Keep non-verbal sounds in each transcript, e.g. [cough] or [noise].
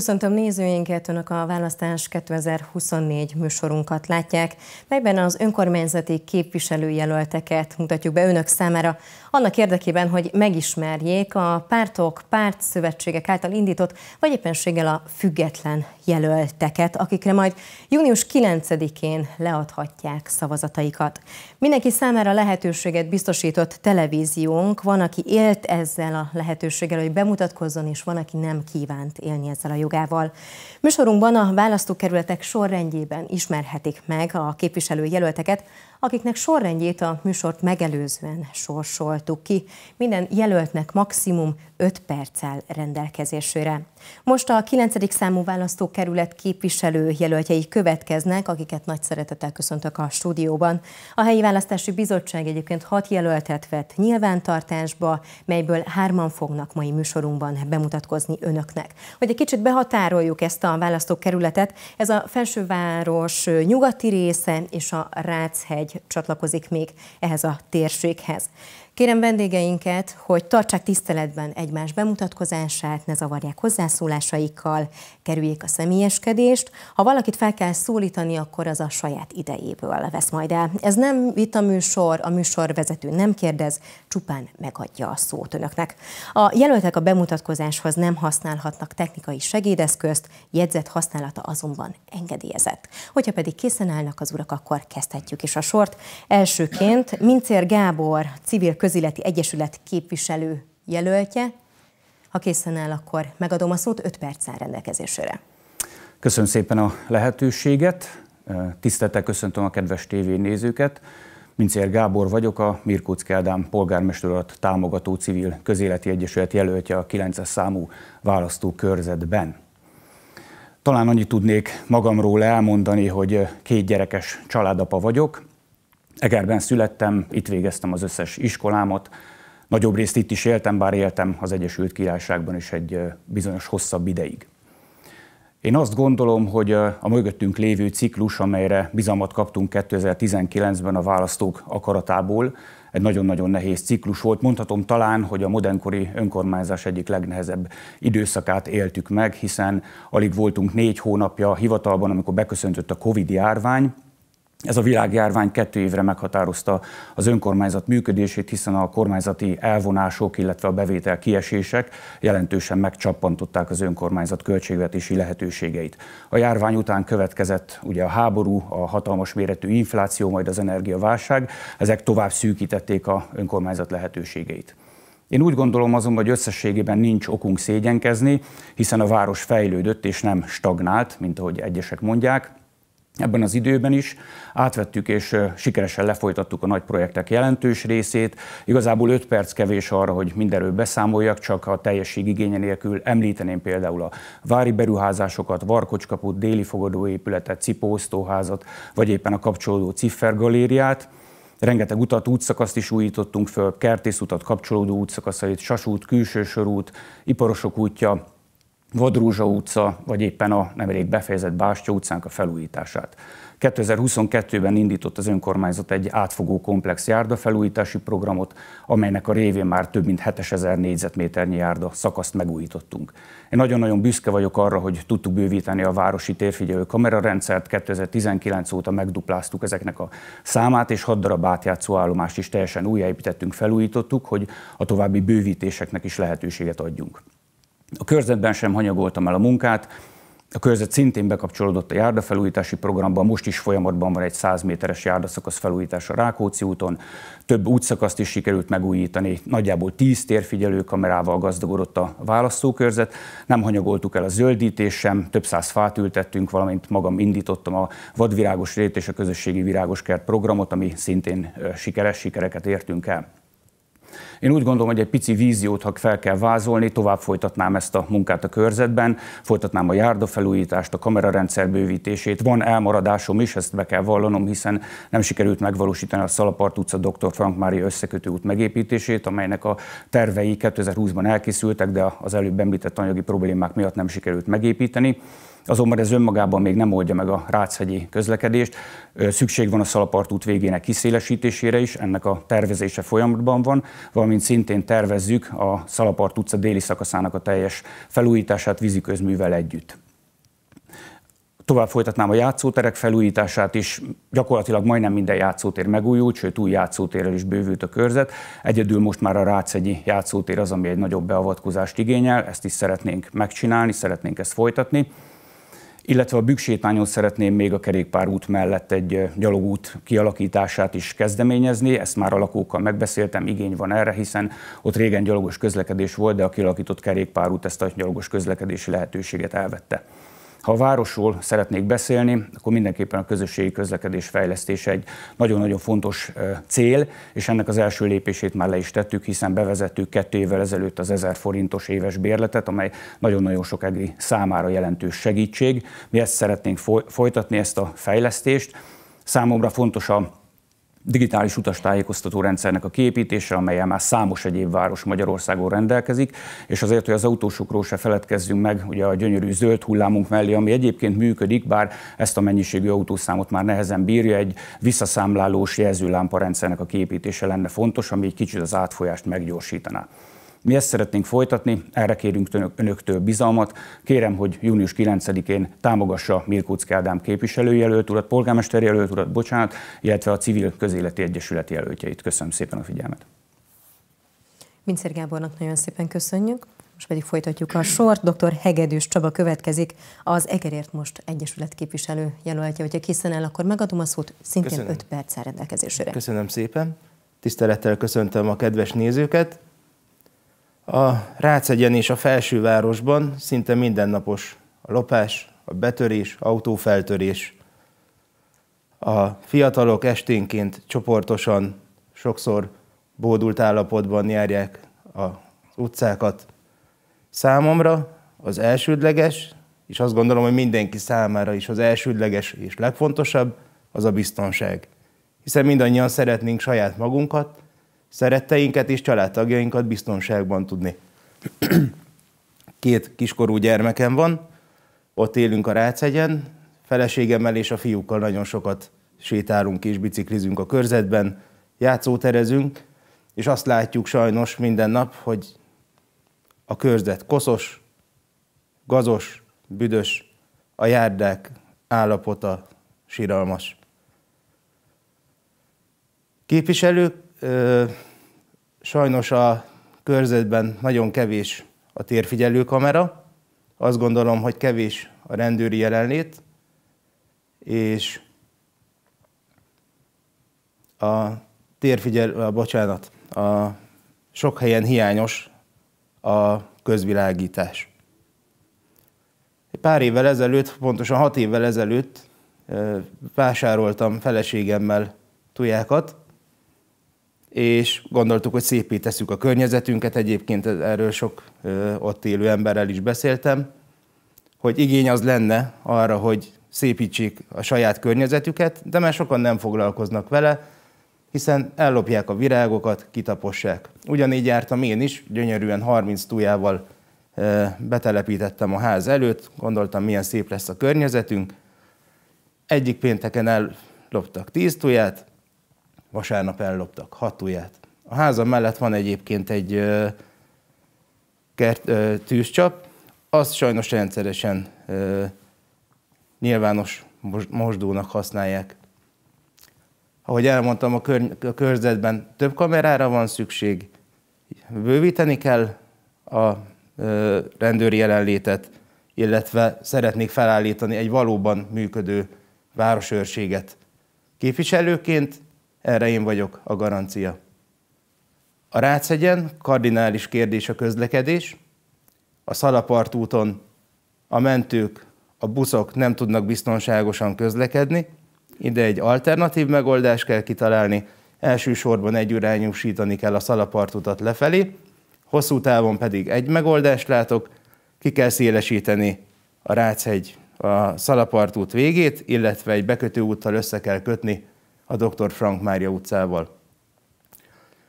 Köszöntöm nézőinket, Önök a Választás 2024 műsorunkat látják, melyben az önkormányzati képviselőjelölteket mutatjuk be Önök számára, annak érdekében, hogy megismerjék a pártok, pártszövetségek által indított, vagy éppenséggel a független jelölteket, akikre majd június 9-én leadhatják szavazataikat. Mindenki számára lehetőséget biztosított televíziónk, van, aki élt ezzel a lehetőséggel, hogy bemutatkozzon, és van, aki nem kívánt élni ezzel a jó jogával. Műsorunkban a választókerületek sorrendjében ismerhetik meg a képviselő jelölteket, akiknek sorrendjét a műsort megelőzően sorsoltuk ki. Minden jelöltnek maximum 5 perccel rendelkezésére. Most a 9. számú választókerület képviselő jelöltjei következnek, akiket nagy szeretettel köszöntök a stúdióban. A helyi választási bizottság egyébként hat jelöltet vett nyilvántartásba, melyből hárman fognak mai műsorunkban bemutatkozni önöknek. Hogy egy kicsit behatároljuk ezt a választókerületet, ez a Felsőváros nyugati része és a Ráchegy csatlakozik még ehhez a térséghez. Kérem vendégeinket, hogy tartsák tiszteletben egymás bemutatkozását, ne zavarják hozzászólásaikkal, kerüljék a személyeskedést. Ha valakit fel kell szólítani, akkor az a saját idejéből vesz majd el. Ez nem vitaműsor, a műsorvezető nem kérdez, csupán megadja a szót önöknek. A jelöltek a bemutatkozáshoz nem használhatnak technikai segédeszközt, jegyzet használata azonban engedélyezett. Hogyha pedig készen állnak az urak, akkor kezdhetjük is a sort. Elsőként Mincér Gábor, civil közösség Közéleti Egyesület képviselő jelöltje. Ha készen áll, akkor megadom a szót 5 perc áll rendelkezésére. Köszönöm szépen a lehetőséget. Tisztelettel köszöntöm a kedves tévénézőket. Mincér Gábor vagyok, a Keldám polgármester alatt támogató civil közéleti egyesület jelöltje a 9-es számú választókörzetben. Talán annyit tudnék magamról elmondani, hogy két gyerekes családapa vagyok, Egerben születtem, itt végeztem az összes iskolámat, nagyobb részt itt is éltem, bár éltem az Egyesült Királyságban is egy bizonyos hosszabb ideig. Én azt gondolom, hogy a mögöttünk lévő ciklus, amelyre bizalmat kaptunk 2019-ben a választók akaratából, egy nagyon-nagyon nehéz ciklus volt. Mondhatom talán, hogy a modernkori önkormányzás egyik legnehezebb időszakát éltük meg, hiszen alig voltunk négy hónapja hivatalban, amikor beköszöntött a Covid járvány, ez a világjárvány kettő évre meghatározta az önkormányzat működését, hiszen a kormányzati elvonások, illetve a bevétel kiesések jelentősen megcsappantották az önkormányzat költségvetési lehetőségeit. A járvány után következett ugye a háború, a hatalmas méretű infláció, majd az energiaválság, ezek tovább szűkítették a önkormányzat lehetőségeit. Én úgy gondolom azonban, hogy összességében nincs okunk szégyenkezni, hiszen a város fejlődött és nem stagnált, mint ahogy egyesek mondják ebben az időben is. Átvettük és sikeresen lefolytattuk a nagy projektek jelentős részét. Igazából 5 perc kevés arra, hogy mindenről beszámoljak, csak a teljesség igénye nélkül említeném például a vári beruházásokat, Varkocskaput, déli fogadóépületet, cipóztóházat, vagy éppen a kapcsolódó Ciffer galériát. Rengeteg utat, útszakaszt is újítottunk föl, kertészutat, kapcsolódó útszakaszait, Sasút, Külső Sorút, Iparosok útja, Vadrúzsa utca, vagy éppen a nemrég befejezett Bástya utcánk a felújítását. 2022-ben indított az önkormányzat egy átfogó komplex járda felújítási programot, amelynek a révén már több mint 7000 négyzetméternyi járda szakaszt megújítottunk. Én nagyon-nagyon büszke vagyok arra, hogy tudtuk bővíteni a városi térfigyelő kamerarendszert, 2019 óta megdupláztuk ezeknek a számát, és 6 darab átjátszó állomást is teljesen újjáépítettünk, felújítottuk, hogy a további bővítéseknek is lehetőséget adjunk. A körzetben sem hanyagoltam el a munkát, a körzet szintén bekapcsolódott a járdafelújítási programba, most is folyamatban van egy 100 méteres járdaszakasz a Rákóczi úton, több útszakaszt is sikerült megújítani, nagyjából 10 térfigyelő kamerával gazdagodott a választókörzet, nem hanyagoltuk el a zöldítés sem, több száz fát ültettünk, valamint magam indítottam a vadvirágos rét és a közösségi virágoskert programot, ami szintén sikeres sikereket értünk el. Én úgy gondolom, hogy egy pici víziót, ha fel kell vázolni, tovább folytatnám ezt a munkát a körzetben, folytatnám a járdafelújítást, a kamerarendszer bővítését. Van elmaradásom is, ezt be kell vallanom, hiszen nem sikerült megvalósítani a Szalapart utca dr. Frank Mária összekötő út megépítését, amelynek a tervei 2020-ban elkészültek, de az előbb említett anyagi problémák miatt nem sikerült megépíteni. Azonban ez önmagában még nem oldja meg a ráchegyi közlekedést. Szükség van a út végének kiszélesítésére is, ennek a tervezése folyamatban van, valamint szintén tervezzük a Szalapart utca déli szakaszának a teljes felújítását víziközművel együtt. Tovább folytatnám a játszóterek felújítását is. Gyakorlatilag majdnem minden játszótér megújult, sőt új játszótérrel is bővült a körzet. Egyedül most már a Rácegyi játszótér az, ami egy nagyobb beavatkozást igényel, ezt is szeretnénk megcsinálni, szeretnénk ezt folytatni illetve a Büksétányon szeretném még a kerékpárút mellett egy gyalogút kialakítását is kezdeményezni. Ezt már a lakókkal megbeszéltem, igény van erre, hiszen ott régen gyalogos közlekedés volt, de a kialakított kerékpárút ezt a gyalogos közlekedési lehetőséget elvette. Ha a városról szeretnék beszélni, akkor mindenképpen a közösségi közlekedés fejlesztése egy nagyon-nagyon fontos cél, és ennek az első lépését már le is tettük, hiszen bevezettük kettő évvel ezelőtt az 1000 forintos éves bérletet, amely nagyon-nagyon sok egri számára jelentős segítség. Mi ezt szeretnénk folytatni, ezt a fejlesztést. Számomra fontos a digitális utastájékoztató rendszernek a képítése, amelyen már számos egyéb város Magyarországon rendelkezik, és azért, hogy az autósokról se feledkezzünk meg, ugye a gyönyörű zöld hullámunk mellé, ami egyébként működik, bár ezt a mennyiségű autószámot már nehezen bírja, egy visszaszámlálós jelzőlámpa rendszernek a képítése lenne fontos, ami egy kicsit az átfolyást meggyorsítaná. Mi ezt szeretnénk folytatni, erre kérünk önöktől bizalmat. Kérem, hogy június 9-én támogassa Mirkóczki Ádám képviselőjelölt urat, polgármester jelölt urat, bocsánat, illetve a Civil Közéleti Egyesület jelöltjeit. Köszönöm szépen a figyelmet. Mincer Gábornak nagyon szépen köszönjük. Most pedig folytatjuk a sort. Dr. Hegedűs Csaba következik, az Egerért Most Egyesület képviselő jelöltje. Hogyha készen el, akkor megadom a szót, szintén Köszönöm. 5 perc rendelkezésére. Köszönöm szépen. Tisztelettel köszöntöm a kedves nézőket. A Rácegyen és a felsővárosban szinte mindennapos a lopás, a betörés, autófeltörés. A fiatalok esténként csoportosan, sokszor bódult állapotban járják az utcákat. Számomra az elsődleges, és azt gondolom, hogy mindenki számára is az elsődleges és legfontosabb, az a biztonság. Hiszen mindannyian szeretnénk saját magunkat, szeretteinket és családtagjainkat biztonságban tudni. [clears throat] Két kiskorú gyermekem van, ott élünk a Rácegyen, feleségemmel és a fiúkkal nagyon sokat sétálunk és biciklizünk a körzetben, játszóterezünk, és azt látjuk sajnos minden nap, hogy a körzet koszos, gazos, büdös, a járdák állapota síralmas. Képviselők ö, sajnos a körzetben nagyon kevés a térfigyelő kamera. Azt gondolom, hogy kevés a rendőri jelenlét, és a térfigyelő, a, bocsánat, a sok helyen hiányos a közvilágítás. Pár évvel ezelőtt, pontosan hat évvel ezelőtt vásároltam feleségemmel tujákat, és gondoltuk, hogy szépé tesszük a környezetünket, egyébként erről sok ott élő emberrel is beszéltem, hogy igény az lenne arra, hogy szépítsék a saját környezetüket, de már sokan nem foglalkoznak vele, hiszen ellopják a virágokat, kitapossák. Ugyanígy jártam én is, gyönyörűen 30 tujával betelepítettem a ház előtt, gondoltam, milyen szép lesz a környezetünk. Egyik pénteken elloptak 10 tuját, Vasárnap elloptak hat A házam mellett van egyébként egy kert, tűzcsap, azt sajnos rendszeresen nyilvános mosdónak használják. Ahogy elmondtam, a, kör, a körzetben több kamerára van szükség, bővíteni kell a ö, rendőri jelenlétet, illetve szeretnék felállítani egy valóban működő városőrséget. Képviselőként erre én vagyok a garancia. A Ráchegyen kardinális kérdés a közlekedés, a úton a mentők, a buszok nem tudnak biztonságosan közlekedni, ide egy alternatív megoldást kell kitalálni, elsősorban egyirányúsítani kell a utat lefelé, hosszú távon pedig egy megoldást látok, ki kell szélesíteni a Ráchegy a út végét, illetve egy bekötőúttal össze kell kötni a dr. Frank Mária utcával.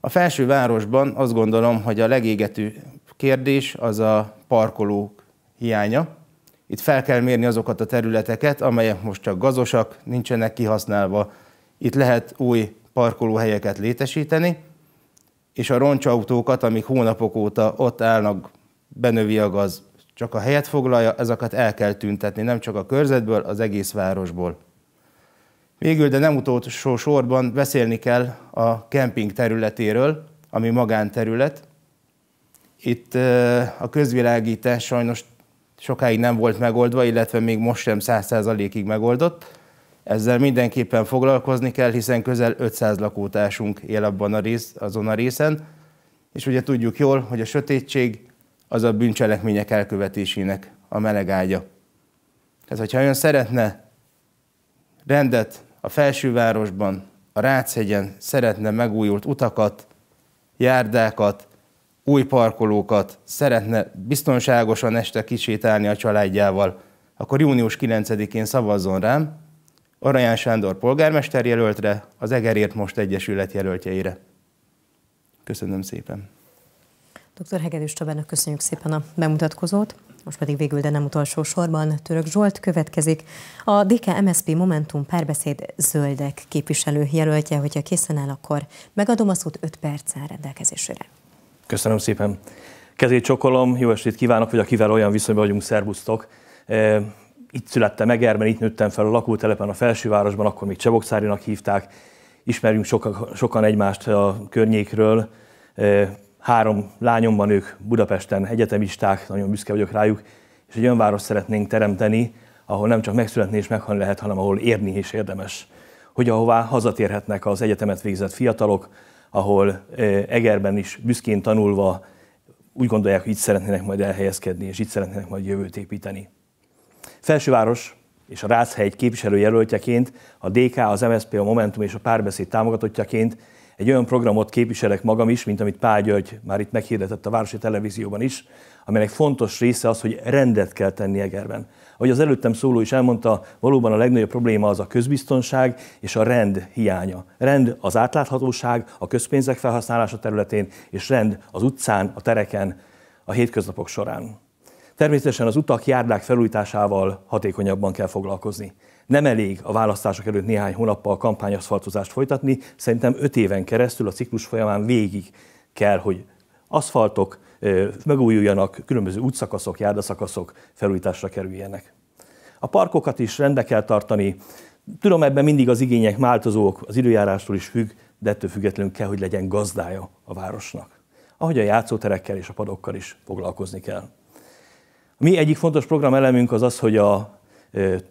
A felső városban azt gondolom, hogy a legégető kérdés az a parkolók hiánya. Itt fel kell mérni azokat a területeket, amelyek most csak gazosak, nincsenek kihasználva. Itt lehet új parkolóhelyeket létesíteni, és a roncsautókat, amik hónapok óta ott állnak, benövi a gaz, csak a helyet foglalja, ezeket el kell tüntetni, nem csak a körzetből, az egész városból. Végül, de nem utolsó sorban beszélni kell a kemping területéről, ami magánterület. Itt a közvilágítás sajnos sokáig nem volt megoldva, illetve még most sem 100%-ig megoldott. Ezzel mindenképpen foglalkozni kell, hiszen közel 500 lakótársunk él abban a rész, azon a részen, és ugye tudjuk jól, hogy a sötétség az a bűncselekmények elkövetésének a melegágya. Tehát, hogyha ön szeretne rendet, a felsővárosban, a Ráchegyen szeretne megújult utakat, járdákat, új parkolókat, szeretne biztonságosan este kisétálni a családjával, akkor június 9-én szavazzon rám, Arany Sándor polgármester jelöltre, az Egerért Most Egyesület jelöltjeire. Köszönöm szépen. Dr. Hegedűs Csabának köszönjük szépen a bemutatkozót. Most pedig végül, de nem utolsó sorban Török Zsolt következik. A DK-MSZP Momentum párbeszéd zöldek képviselő jelöltje, hogyha készen áll, akkor megadom a szót 5 perccel rendelkezésére. Köszönöm szépen. Kezét csokolom, jó estét kívánok, hogy akivel olyan viszonyban vagyunk, szervusztok. E, itt születtem Egerben, itt nőttem fel a lakótelepen, a Felsővárosban, akkor még Csebokszárinak hívták. Ismerjünk sokan, sokan egymást a környékről, e, Három lányom van ők Budapesten, egyetemisták, nagyon büszke vagyok rájuk, és egy olyan város szeretnénk teremteni, ahol nem csak megszületni és meghalni lehet, hanem ahol érni is érdemes. Hogy ahová hazatérhetnek az egyetemet végzett fiatalok, ahol Egerben is büszkén tanulva úgy gondolják, hogy itt szeretnének majd elhelyezkedni, és itt szeretnének majd jövőt építeni. Felsőváros és a Ráchely képviselőjelöltjeként, a DK, az MSZP, a Momentum és a Párbeszéd támogatottjaként egy olyan programot képviselek magam is, mint amit Pál György már itt meghirdetett a Városi Televízióban is, aminek fontos része az, hogy rendet kell tenni Egerben. Ahogy az előttem szóló is elmondta, valóban a legnagyobb probléma az a közbiztonság és a rend hiánya. Rend az átláthatóság, a közpénzek felhasználása területén, és rend az utcán, a tereken, a hétköznapok során. Természetesen az utak, járdák felújításával hatékonyabban kell foglalkozni. Nem elég a választások előtt néhány hónappal kampányaszfaltozást folytatni, szerintem öt éven keresztül a ciklus folyamán végig kell, hogy aszfaltok megújuljanak, különböző útszakaszok, járdaszakaszok felújításra kerüljenek. A parkokat is rendbe kell tartani. Tudom, ebben mindig az igények változók, az időjárástól is függ, de ettől függetlenül kell, hogy legyen gazdája a városnak. Ahogy a játszóterekkel és a padokkal is foglalkozni kell. Mi egyik fontos programelemünk az az, hogy a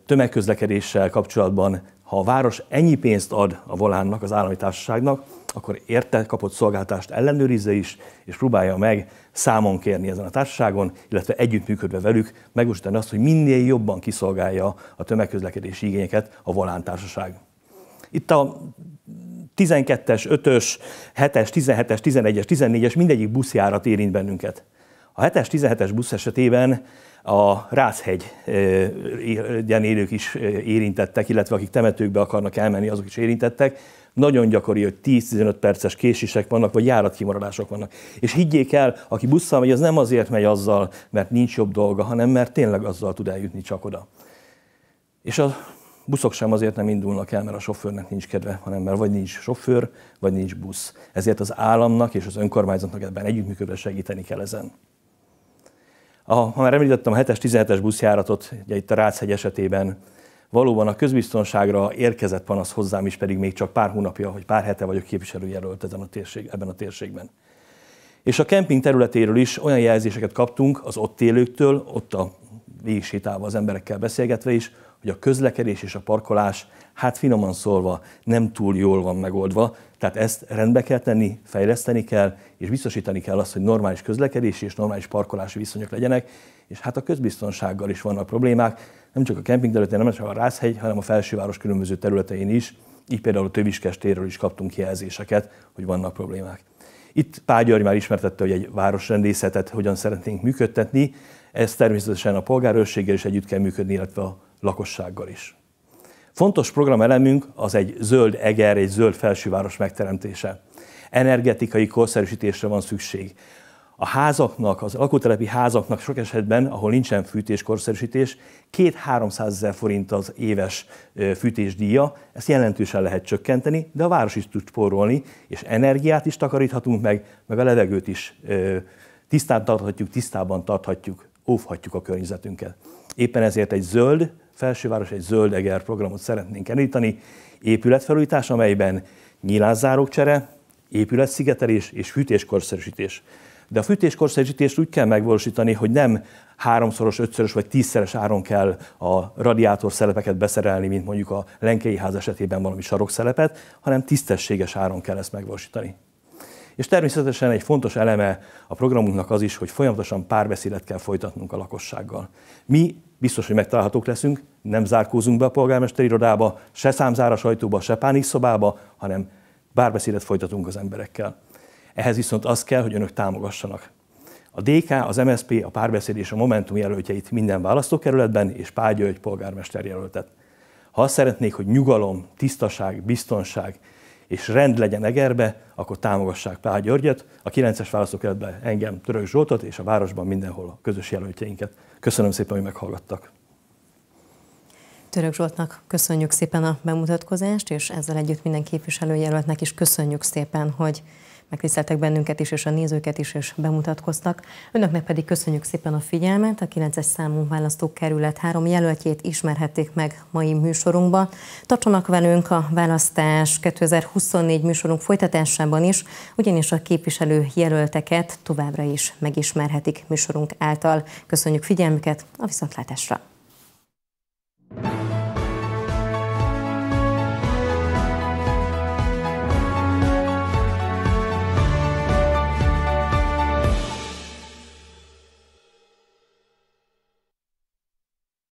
tömegközlekedéssel kapcsolatban, ha a város ennyi pénzt ad a volánnak, az állami társaságnak, akkor érte kapott szolgáltást ellenőrizze is, és próbálja meg számon kérni ezen a társaságon, illetve együttműködve velük megmosítani azt, hogy minél jobban kiszolgálja a tömegközlekedési igényeket a volántársaság. Itt a 12-es, 5-ös, 7-es, 17-es, 11-es, 14-es mindegyik buszjárat érint bennünket. A 7-es, 17-es busz esetében a Rászhegy élők is érintettek, illetve akik temetőkbe akarnak elmenni, azok is érintettek. Nagyon gyakori, hogy 10-15 perces késések vannak, vagy járatkimaradások vannak. És higgyék el, aki busszal megy, az nem azért megy azzal, mert nincs jobb dolga, hanem mert tényleg azzal tud eljutni csak oda. És a buszok sem azért nem indulnak el, mert a sofőrnek nincs kedve, hanem mert vagy nincs sofőr, vagy nincs busz. Ezért az államnak és az önkormányzatnak ebben együttműködve segíteni kell ezen. A, ha már említettem a 7-es, 17-es buszjáratot, ugye itt a Ráczhegy esetében valóban a közbiztonságra érkezett panasz hozzám is, pedig még csak pár hónapja, hogy pár hete vagyok képviselőjelölt ezen a térség, ebben a térségben. És a kemping területéről is olyan jelzéseket kaptunk az ott élőktől, ott a végig az emberekkel beszélgetve is, hogy a közlekedés és a parkolás hát finoman szólva nem túl jól van megoldva, tehát ezt rendbe kell tenni, fejleszteni kell, és biztosítani kell azt, hogy normális közlekedési és normális parkolási viszonyok legyenek, és hát a közbiztonsággal is vannak problémák, nem csak a kemping területén, nem csak a Rászhegy, hanem a felsőváros különböző területein is, így például a Töviskes térről is kaptunk jelzéseket, hogy vannak problémák. Itt Págyarj már ismertette, hogy egy városrendészetet hogyan szeretnénk működtetni, ez természetesen a polgárőrséggel is együtt kell működni, illetve a lakossággal is. Fontos programelemünk az egy zöld eger, egy zöld felsőváros megteremtése. Energetikai korszerűsítésre van szükség. A házaknak, az lakótelepi házaknak sok esetben, ahol nincsen fűtéskorszerűsítés, 2-300 ezer forint az éves fűtésdíja, ezt jelentősen lehet csökkenteni, de a város is tud spórolni, és energiát is takaríthatunk meg, meg a levegőt is tisztán tarthatjuk, tisztában tarthatjuk, óvhatjuk a környezetünket. Éppen ezért egy zöld, Felsőváros egy zöld eger programot szeretnénk elítani épületfelújítás, amelyben csere, épületszigetelés és fűtéskorszerűsítés. De a fűtéskorszerűsítést úgy kell megvalósítani, hogy nem háromszoros, ötszörös vagy tízszeres áron kell a radiátor szelepeket beszerelni, mint mondjuk a lenkei ház esetében valami sarokszelepet, hanem tisztességes áron kell ezt megvalósítani. És természetesen egy fontos eleme a programunknak az is, hogy folyamatosan párbeszédet kell folytatnunk a lakossággal. Mi biztos, hogy megtalálhatók leszünk, nem zárkózunk be a polgármester irodába, se számzára sajtóba, se szobába, hanem bárbeszédet folytatunk az emberekkel. Ehhez viszont az kell, hogy önök támogassanak. A DK, az MSP, a párbeszéd és a Momentum jelöltjeit minden választókerületben, és Pál György polgármester jelöltet. Ha azt szeretnék, hogy nyugalom, tisztaság, biztonság, és rend legyen Egerbe, akkor támogassák Pál Györgyet, a 9-es választókeretben engem, Török Zsoltot, és a városban mindenhol a közös jelöltjeinket. Köszönöm szépen, hogy meghallgattak. Török Zsoltnak köszönjük szépen a bemutatkozást, és ezzel együtt minden képviselőjelöltnek is köszönjük szépen, hogy megtiszteltek bennünket is, és a nézőket is, és bemutatkoztak. Önöknek pedig köszönjük szépen a figyelmet. A 9-es számú választókerület három jelöltjét ismerhették meg mai műsorunkba. Tartsanak velünk a választás 2024 műsorunk folytatásában is, ugyanis a képviselő jelölteket továbbra is megismerhetik műsorunk által. Köszönjük figyelmüket, a viszontlátásra! thank you